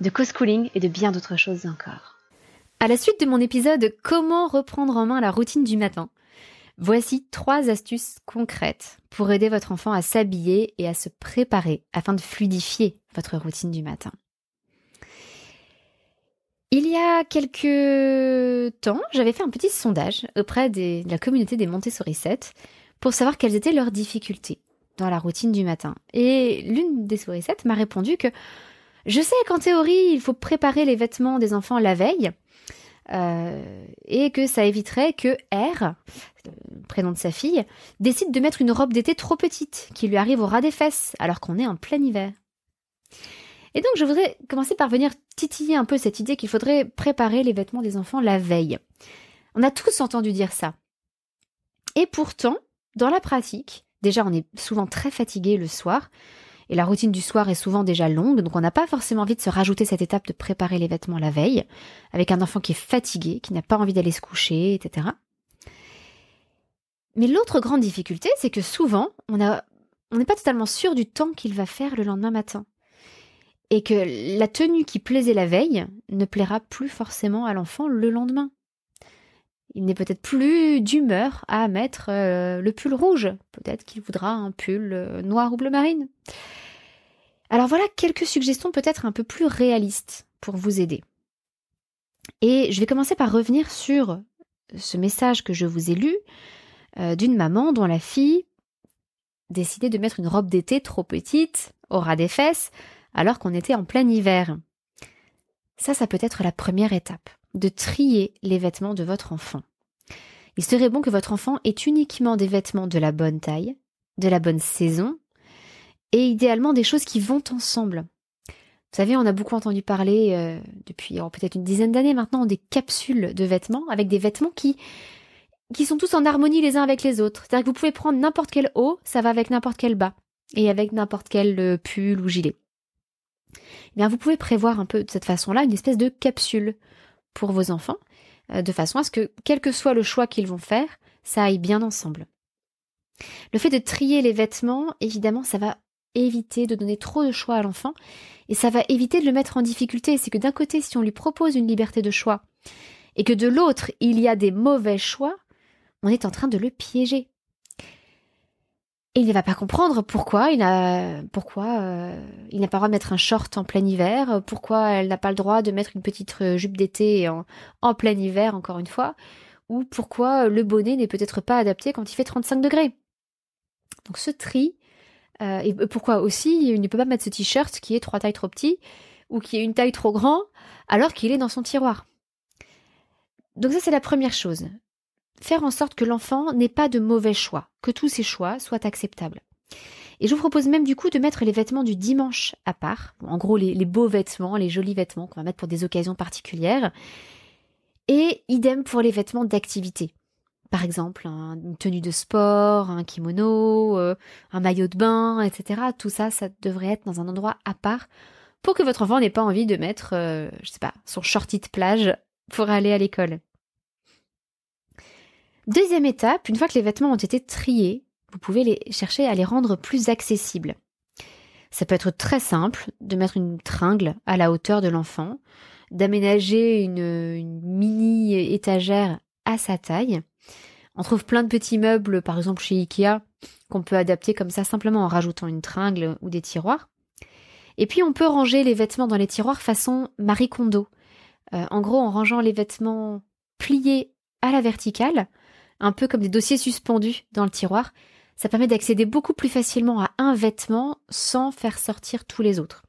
de co-schooling et de bien d'autres choses encore. À la suite de mon épisode Comment reprendre en main la routine du matin, voici trois astuces concrètes pour aider votre enfant à s'habiller et à se préparer afin de fluidifier votre routine du matin. Il y a quelques temps, j'avais fait un petit sondage auprès de la communauté des Montessori 7 pour savoir quelles étaient leurs difficultés dans la routine du matin. Et l'une des 7 m'a répondu que je sais qu'en théorie, il faut préparer les vêtements des enfants la veille. Euh, et que ça éviterait que R, euh, prénom de sa fille, décide de mettre une robe d'été trop petite, qui lui arrive au ras des fesses, alors qu'on est en plein hiver. Et donc je voudrais commencer par venir titiller un peu cette idée qu'il faudrait préparer les vêtements des enfants la veille. On a tous entendu dire ça. Et pourtant, dans la pratique, déjà on est souvent très fatigué le soir, et la routine du soir est souvent déjà longue, donc on n'a pas forcément envie de se rajouter cette étape de préparer les vêtements la veille, avec un enfant qui est fatigué, qui n'a pas envie d'aller se coucher, etc. Mais l'autre grande difficulté, c'est que souvent, on n'est pas totalement sûr du temps qu'il va faire le lendemain matin. Et que la tenue qui plaisait la veille ne plaira plus forcément à l'enfant le lendemain il n'est peut-être plus d'humeur à mettre euh, le pull rouge. Peut-être qu'il voudra un pull euh, noir ou bleu marine. Alors voilà quelques suggestions peut-être un peu plus réalistes pour vous aider. Et je vais commencer par revenir sur ce message que je vous ai lu euh, d'une maman dont la fille décidait de mettre une robe d'été trop petite, au ras des fesses, alors qu'on était en plein hiver. Ça, ça peut être la première étape de trier les vêtements de votre enfant. Il serait bon que votre enfant ait uniquement des vêtements de la bonne taille, de la bonne saison, et idéalement des choses qui vont ensemble. Vous savez, on a beaucoup entendu parler euh, depuis peut-être une dizaine d'années maintenant des capsules de vêtements avec des vêtements qui qui sont tous en harmonie les uns avec les autres. C'est-à-dire que vous pouvez prendre n'importe quel haut, ça va avec n'importe quel bas et avec n'importe quel euh, pull ou gilet. Eh bien, vous pouvez prévoir un peu de cette façon-là une espèce de capsule pour vos enfants, euh, de façon à ce que, quel que soit le choix qu'ils vont faire, ça aille bien ensemble. Le fait de trier les vêtements, évidemment, ça va éviter de donner trop de choix à l'enfant et ça va éviter de le mettre en difficulté. C'est que d'un côté, si on lui propose une liberté de choix et que de l'autre, il y a des mauvais choix, on est en train de le piéger il ne va pas comprendre pourquoi il n'a pourquoi euh, il n'a pas le droit de mettre un short en plein hiver, pourquoi elle n'a pas le droit de mettre une petite euh, jupe d'été en, plein hiver encore une fois, ou pourquoi le bonnet n'est peut-être pas adapté quand il fait 35 degrés. Donc ce tri euh, et pourquoi aussi il ne peut pas mettre ce t-shirt qui est trois tailles trop petit ou qui est une taille trop grand alors qu'il est dans son tiroir. Donc ça c'est la première chose faire en sorte que l'enfant n'ait pas de mauvais choix, que tous ses choix soient acceptables. Et je vous propose même du coup de mettre les vêtements du dimanche à part, en gros les, beaux vêtements, les jolis vêtements qu'on va mettre pour des occasions particulières, et idem pour les vêtements d'activité. Par exemple, une tenue de sport, un kimono, euh, un maillot de bain, etc. Tout ça, ça devrait être dans un endroit à part pour que votre enfant n'ait pas envie de mettre, euh, je sais pas, son shorty de plage pour aller à l'école. Deuxième étape, une fois que les vêtements ont été triés, vous pouvez les chercher à les rendre plus accessibles. Ça peut être très simple de mettre une tringle à la hauteur de l'enfant, d'aménager une, mini étagère à sa taille. On trouve plein de petits meubles, par exemple chez Ikea, qu'on peut adapter comme ça simplement en rajoutant une tringle ou des tiroirs. Et puis on peut ranger les vêtements dans les tiroirs façon Marie Kondo. Euh, en gros, en rangeant les vêtements pliés à la verticale, un peu comme des dossiers suspendus dans le tiroir. Ça permet d'accéder beaucoup plus facilement à un vêtement sans faire sortir tous les autres.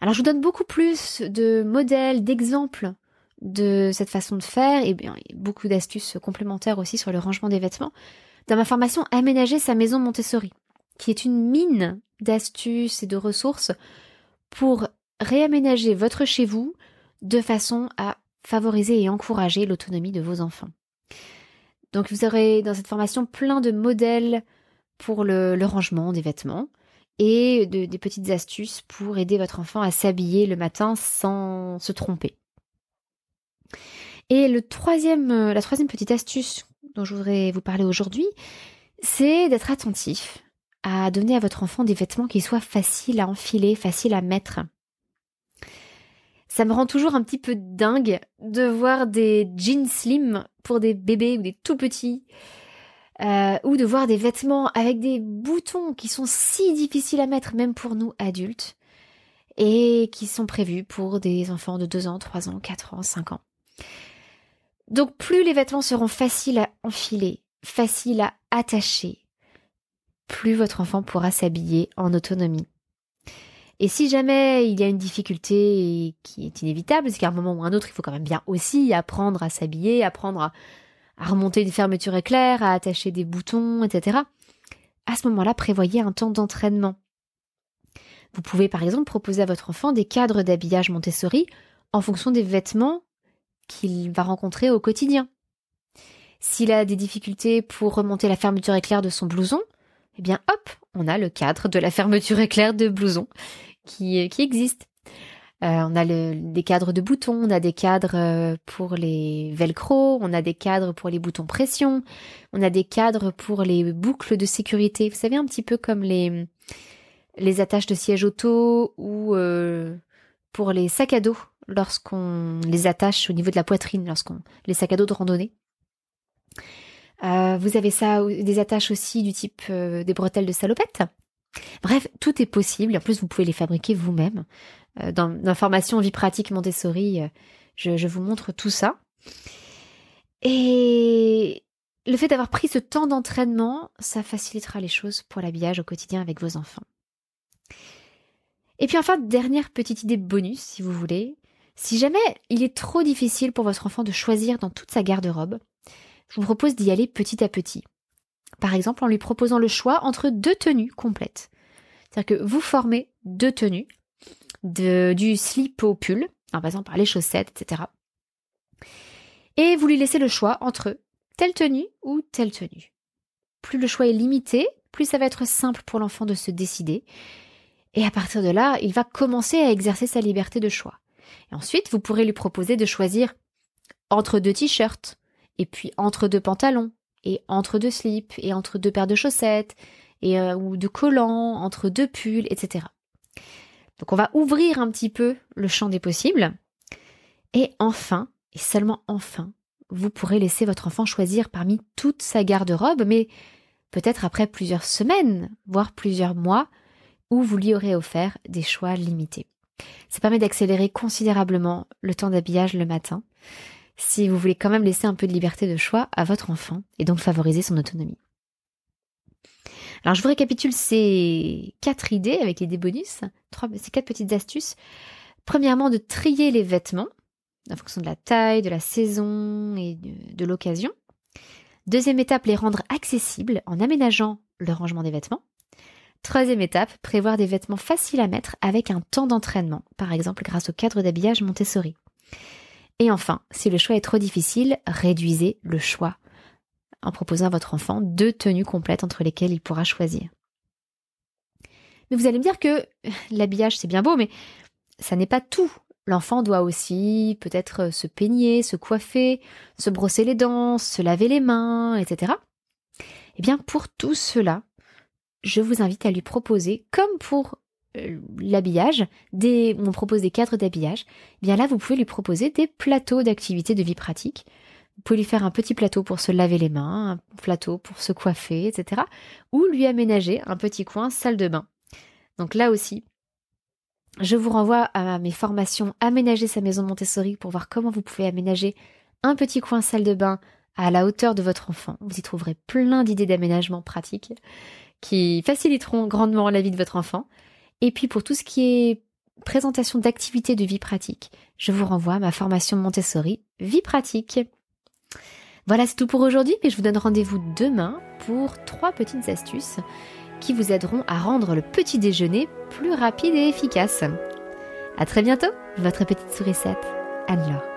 Alors je vous donne beaucoup plus de modèles, d'exemples de cette façon de faire et bien beaucoup d'astuces complémentaires aussi sur le rangement des vêtements dans ma formation Aménager sa maison Montessori, qui est une mine d'astuces et de ressources pour réaménager votre chez vous de façon à favoriser et encourager l'autonomie de vos enfants. Donc vous aurez dans cette formation plein de modèles pour le, rangement des vêtements et des petites astuces pour aider votre enfant à s'habiller le matin sans se tromper. Et le troisième, euh, la troisième petite astuce dont je voudrais vous parler aujourd'hui, c'est d'être attentif à donner à votre enfant des vêtements qui soient faciles à enfiler, faciles à mettre ça me rend toujours un petit peu dingue de voir des jeans slim pour des bébés ou des tout petits. Euh, ou de voir des vêtements avec des boutons qui sont si difficiles à mettre même pour nous adultes et qui sont prévus pour des enfants de 2 ans, 3 ans, 4 ans, 5 ans. Donc plus les vêtements seront faciles à enfiler, faciles à attacher, plus votre enfant pourra s'habiller en autonomie. Et si jamais il y a une difficulté qui est inévitable, c'est qu'à un moment ou à un autre, il faut quand même bien aussi apprendre à s'habiller, apprendre à, remonter une fermeture éclair, à attacher des boutons, etc. À ce moment-là, prévoyez un temps d'entraînement. Vous pouvez par exemple proposer à votre enfant des cadres d'habillage Montessori en fonction des vêtements qu'il va rencontrer au quotidien. S'il a des difficultés pour remonter la fermeture éclair de son blouson, eh bien hop, on a le cadre de la fermeture éclair de blouson euh, qui, existent. Euh, on a des cadres de boutons, on a des cadres euh, pour les velcro, on a des cadres pour les boutons pression, on a des cadres pour les boucles de sécurité. Vous savez un petit peu comme les attaches de siège auto ou pour les sacs à dos lorsqu'on les attache au niveau de la poitrine, lorsqu'on les sacs à dos de randonnée. vous avez ça des attaches aussi du type des bretelles de salopette. Bref, tout est possible. En plus, vous pouvez les fabriquer vous-même. Euh, dans, l'information formation Vie pratique Montessori, euh, je vous montre tout ça. Et le fait d'avoir pris ce temps d'entraînement, ça facilitera les choses pour l'habillage au quotidien avec vos enfants. Et puis enfin, dernière petite idée bonus, si vous voulez. Si jamais il est trop difficile pour votre enfant de choisir dans toute sa garde-robe, je vous propose d'y aller petit à petit par exemple en lui proposant le choix entre deux tenues complètes. C'est-à-dire que vous formez deux tenues, de, du slip au pull, en passant par les chaussettes, etc. Et vous lui laissez le choix entre telle tenue ou telle tenue. Plus le choix est limité, plus ça va être simple pour l'enfant de se décider. Et à partir de là, il va commencer à exercer sa liberté de choix. Et ensuite, vous pourrez lui proposer de choisir entre deux t-shirts, et puis entre deux pantalons, et entre deux slips, et entre deux paires de chaussettes, et, euh, ou de collants, entre deux pulls, etc. Donc on va ouvrir un petit peu le champ des possibles. Et enfin, et seulement enfin, vous pourrez laisser votre enfant choisir parmi toute sa garde-robe, mais peut-être après plusieurs semaines, voire plusieurs mois, où vous lui aurez offert des choix limités. Ça permet d'accélérer considérablement le temps d'habillage le matin si vous voulez quand même laisser un peu de liberté de choix à votre enfant et donc favoriser son autonomie. Alors je vous récapitule ces quatre idées avec les idées bonus, ces quatre petites astuces. Premièrement, de trier les vêtements en fonction de la taille, de la saison et de l'occasion. Deuxième étape, les rendre accessibles en aménageant le rangement des vêtements. Troisième étape, prévoir des vêtements faciles à mettre avec un temps d'entraînement, par exemple grâce au cadre d'habillage Montessori. Et enfin, si le choix est trop difficile, réduisez le choix en proposant à votre enfant deux tenues complètes entre lesquelles il pourra choisir. Mais vous allez me dire que l'habillage c'est bien beau, mais ça n'est pas tout. L'enfant doit aussi peut-être euh, se peigner, se coiffer, se brosser les dents, se laver les mains, etc. Eh bien, pour tout cela, je vous invite à lui proposer, comme pour euh, l'habillage, des, on propose des cadres d'habillage, eh bien là vous pouvez lui proposer des plateaux d'activités de vie pratique. Vous pouvez lui faire un petit plateau pour se laver les mains, un plateau pour se coiffer, etc. Ou lui aménager un petit coin salle de bain. Donc là aussi, je vous renvoie à mes formations Aménager sa maison Montessori pour voir comment vous pouvez aménager un petit coin salle de bain à la hauteur de votre enfant. Vous y trouverez plein d'idées d'aménagement pratiques qui faciliteront grandement la vie de votre enfant. Et puis pour tout ce qui est présentation d'activités de vie pratique, je vous renvoie à ma formation Montessori Vie pratique. Voilà, c'est tout pour aujourd'hui, mais je vous donne rendez-vous demain pour trois petites astuces qui vous aideront à rendre le petit déjeuner plus rapide et efficace. À très bientôt, votre petite sourisette, Anne-Laure.